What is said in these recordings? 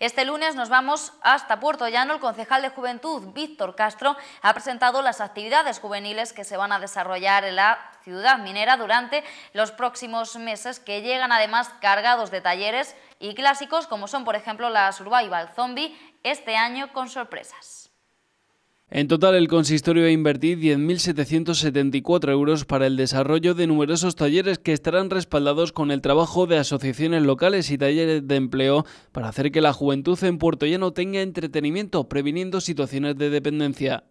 Este lunes nos vamos hasta Puerto Llano. El concejal de Juventud, Víctor Castro, ha presentado las actividades juveniles que se van a desarrollar en la ciudad minera durante los próximos meses, que llegan además cargados de talleres y clásicos, como son, por ejemplo, la Survival Zombie, este año con sorpresas. En total, el consistorio ha invertido 10.774 euros para el desarrollo de numerosos talleres que estarán respaldados con el trabajo de asociaciones locales y talleres de empleo para hacer que la juventud en Puerto Llano tenga entretenimiento, previniendo situaciones de dependencia.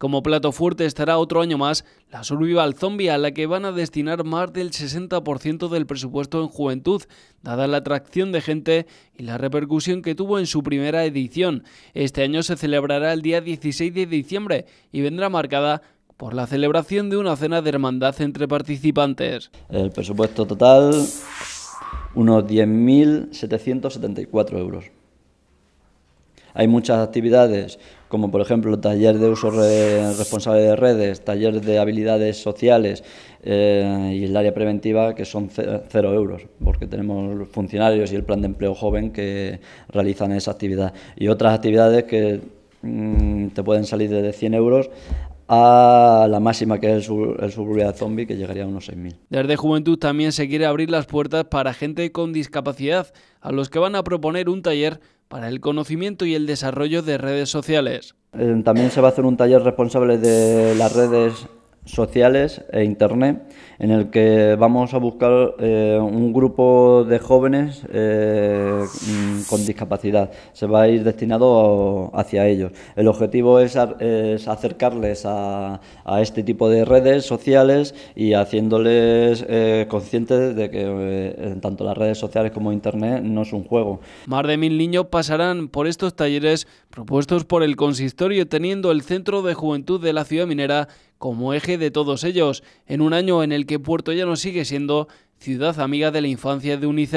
Como plato fuerte estará otro año más la Survival Zombie, a la que van a destinar más del 60% del presupuesto en juventud, dada la atracción de gente y la repercusión que tuvo en su primera edición. Este año se celebrará el día 16 de diciembre y vendrá marcada por la celebración de una cena de hermandad entre participantes. El presupuesto total, unos 10.774 euros. Hay muchas actividades como por ejemplo taller de uso responsable de redes, taller de habilidades sociales eh, y el área preventiva, que son cero euros, porque tenemos funcionarios y el plan de empleo joven que realizan esa actividad. Y otras actividades que mm, te pueden salir desde 100 euros a la máxima que es el, sub, de zombie, que llegaría a unos 6.000. Desde Juventud también se quiere abrir las puertas para gente con discapacidad, a los que van a proponer un taller para el conocimiento y el desarrollo de redes sociales. Eh, también se va a hacer un taller responsable de las redes sociales e internet en el que vamos a buscar eh, un grupo de jóvenes eh, mm, con discapacidad. Se va a ir destinado hacia ellos. El objetivo es, acercarles a, a, este tipo de redes sociales y haciéndoles eh, conscientes de que tanto las redes sociales como internet no es un juego. Más de mil niños pasarán por estos talleres propuestos por el consistorio teniendo el Centro de Juventud de la Ciudad Minera como eje de todos ellos, en un año en el que Puerto Llano sigue siendo ciudad amiga de la infancia de UNICEF.